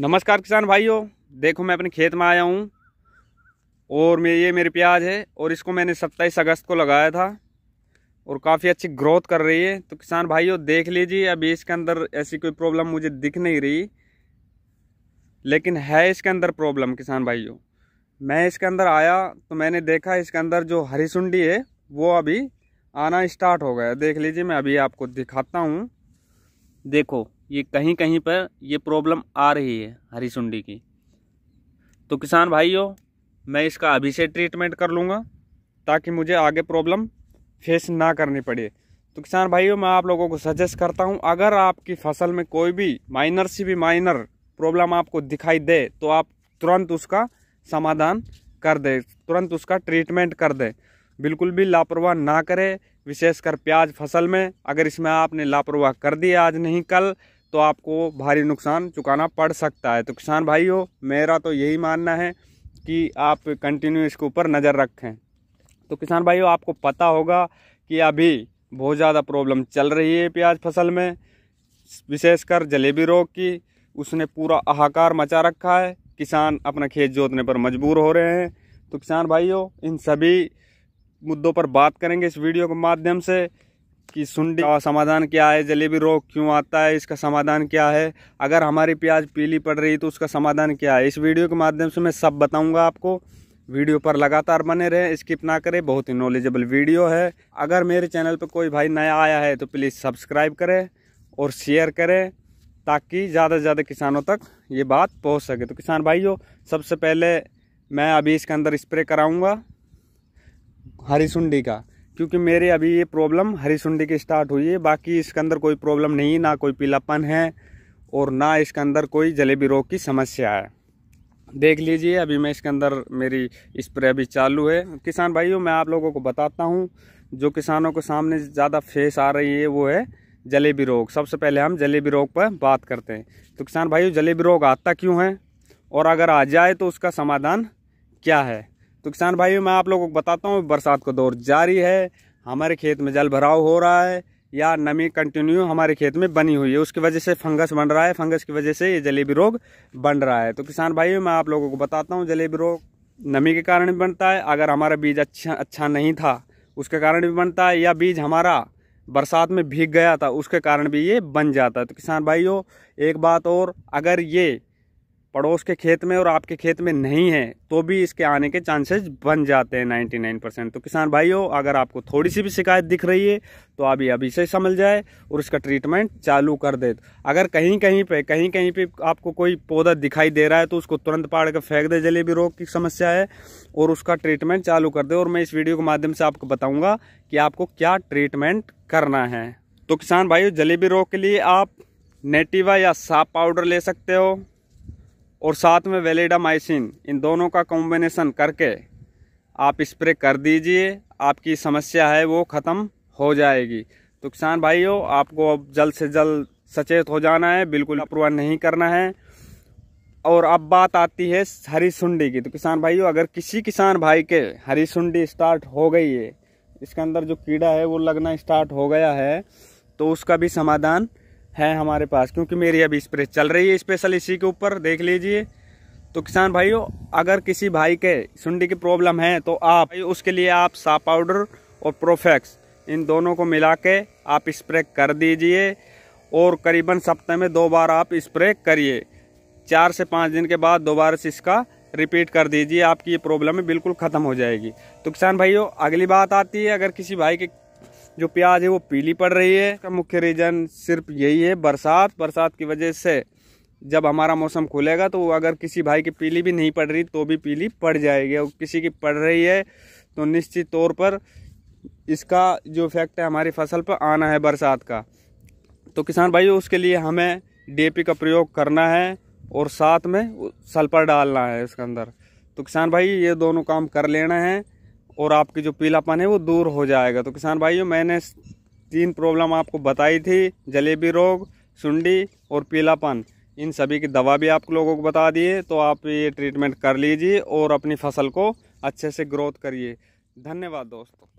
नमस्कार किसान भाइयों देखो मैं अपने खेत में आया हूँ और मैं ये मेरे प्याज है और इसको मैंने सत्ताईस अगस्त को लगाया था और काफ़ी अच्छी ग्रोथ कर रही है तो किसान भाइयों देख लीजिए अभी इसके अंदर ऐसी कोई प्रॉब्लम मुझे दिख नहीं रही लेकिन है इसके अंदर प्रॉब्लम किसान भाइयों मैं इसके अंदर आया तो मैंने देखा इसके अंदर जो हरी सुंडी है वो अभी आना स्टार्ट हो गया देख लीजिए मैं अभी आपको दिखाता हूँ देखो ये कहीं कहीं पर ये प्रॉब्लम आ रही है हरी सुंडी की तो किसान भाइयों मैं इसका अभी से ट्रीटमेंट कर लूँगा ताकि मुझे आगे प्रॉब्लम फेस ना करनी पड़े तो किसान भाइयों मैं आप लोगों को सजेस्ट करता हूँ अगर आपकी फसल में कोई भी माइनर सी भी माइनर प्रॉब्लम आपको दिखाई दे तो आप तुरंत उसका समाधान कर दें तुरंत उसका ट्रीटमेंट कर दें बिल्कुल भी लापरवाह ना करें विशेषकर प्याज फसल में अगर इसमें आपने लापरवाह कर दी आज नहीं कल तो आपको भारी नुकसान चुकाना पड़ सकता है तो किसान भाइयों मेरा तो यही मानना है कि आप कंटिन्यू इसके ऊपर नज़र रखें तो किसान भाइयों आपको पता होगा कि अभी बहुत ज़्यादा प्रॉब्लम चल रही है प्याज फसल में विशेषकर जलेबी रोग की उसने पूरा हाहाकार मचा रखा है किसान अपना खेत जोतने पर मजबूर हो रहे हैं तो किसान भाइयों इन सभी मुद्दों पर बात करेंगे इस वीडियो के माध्यम से कि सुंडी का समाधान क्या है जलेबी रोग क्यों आता है इसका समाधान क्या है अगर हमारी प्याज पीली पड़ रही तो उसका समाधान क्या है इस वीडियो के माध्यम से मैं सब बताऊंगा आपको वीडियो पर लगातार बने रहें स्किप ना करें बहुत ही नॉलेजेबल वीडियो है अगर मेरे चैनल पर कोई भाई नया आया है तो प्लीज़ सब्सक्राइब करें और शेयर करें ताकि ज़्यादा से ज़्यादा किसानों तक ये बात पहुँच सके तो किसान भाइयों सबसे पहले मैं अभी इसके अंदर स्प्रे कराऊँगा हरी सुंडी का क्योंकि मेरे अभी ये प्रॉब्लम हरी सुंडी की स्टार्ट हुई है बाकी इसके अंदर कोई प्रॉब्लम नहीं ना कोई पीलापन है और ना इसके अंदर कोई जलेबी रोग की समस्या है देख लीजिए अभी मैं इसके अंदर मेरी स्प्रे अभी चालू है किसान भाइयों मैं आप लोगों को बताता हूँ जो किसानों के सामने ज़्यादा फेस आ रही है वो है जलेबी रोग सबसे पहले हम जलेबी रोग पर बात करते हैं तो किसान भाइयों जलेबी रोग आता क्यों है और अगर आ जाए तो उसका समाधान क्या है तो किसान भाइयों मैं आप लोगों को बताता हूँ बरसात का दौर जारी है हमारे खेत में जल भराव हो रहा है या नमी कंटिन्यू हमारे खेत में बनी हुई है उसकी वजह से फंगस बन रहा है फंगस की वजह से ये जलेबी रोग बन रहा है तो किसान भाइयों मैं आप लोगों को बताता हूँ जलेबी रोग नमी के कारण भी बनता है अगर हमारा बीज अच्छा अच्छा नहीं था उसके कारण भी बनता है या बीज हमारा बरसात में भीग गया था उसके कारण भी ये बन जाता है तो किसान भाइयों एक बात और अगर ये पड़ोस के खेत में और आपके खेत में नहीं है तो भी इसके आने के चांसेस बन जाते हैं 99 परसेंट तो किसान भाइयों अगर आपको थोड़ी सी भी शिकायत दिख रही है तो आप अभी, अभी से समझ जाए और इसका ट्रीटमेंट चालू कर दे अगर कहीं कहीं पे कहीं कहीं पे आपको कोई पौधा दिखाई दे रहा है तो उसको तुरंत पाड़ कर फेंक दे जलेबी रोग की समस्या है और उसका ट्रीटमेंट चालू कर दे और मैं इस वीडियो के माध्यम से आपको बताऊँगा कि आपको क्या ट्रीटमेंट करना है तो किसान भाइयों जलेबी रोग के लिए आप नेटिवा या साफ पाउडर ले सकते हो और साथ में वेलेडामाइसिन इन दोनों का कॉम्बिनेशन करके आप स्प्रे कर दीजिए आपकी समस्या है वो ख़त्म हो जाएगी तो किसान भाइयों आपको अब जल्द से जल्द सचेत हो जाना है बिल्कुल अप्रूवा नहीं करना है और अब बात आती है हरी सुंडी की तो किसान भाइयों अगर किसी किसान भाई के हरी सुंडी स्टार्ट हो गई है इसके अंदर जो कीड़ा है वो लगना स्टार्ट हो गया है तो उसका भी समाधान है हमारे पास क्योंकि मेरी अभी स्प्रे चल रही है स्पेशल इसी के ऊपर देख लीजिए तो किसान भाइयों अगर किसी भाई के सुंडी की प्रॉब्लम है तो आप उसके लिए आप सा पाउडर और प्रोफेक्स इन दोनों को मिला के आप स्प्रे कर दीजिए और करीबन सप्ताह में दो बार आप स्प्रे करिए चार से पाँच दिन के बाद दोबारा से इसका रिपीट कर दीजिए आपकी ये प्रॉब्लम बिल्कुल ख़त्म हो जाएगी तो किसान भाइयों अगली बात आती है अगर किसी भाई के जो प्याज है वो पीली पड़ रही है इसका मुख्य रीज़न सिर्फ यही है बरसात बरसात की वजह से जब हमारा मौसम खुलेगा तो अगर किसी भाई की पीली भी नहीं पड़ रही तो भी पीली पड़ जाएगी और किसी की पड़ रही है तो निश्चित तौर पर इसका जो इफेक्ट है हमारी फसल पर आना है बरसात का तो किसान भाई उसके लिए हमें डी का प्रयोग करना है और साथ में सल्फर डालना है इसके अंदर तो किसान भाई ये दोनों काम कर लेना है और आपकी जो पीलापन है वो दूर हो जाएगा तो किसान भाइयों मैंने तीन प्रॉब्लम आपको बताई थी जलेबी रोग सुंडी और पीलापन इन सभी की दवा भी आप लोगों को बता दिए तो आप ये ट्रीटमेंट कर लीजिए और अपनी फसल को अच्छे से ग्रोथ करिए धन्यवाद दोस्तों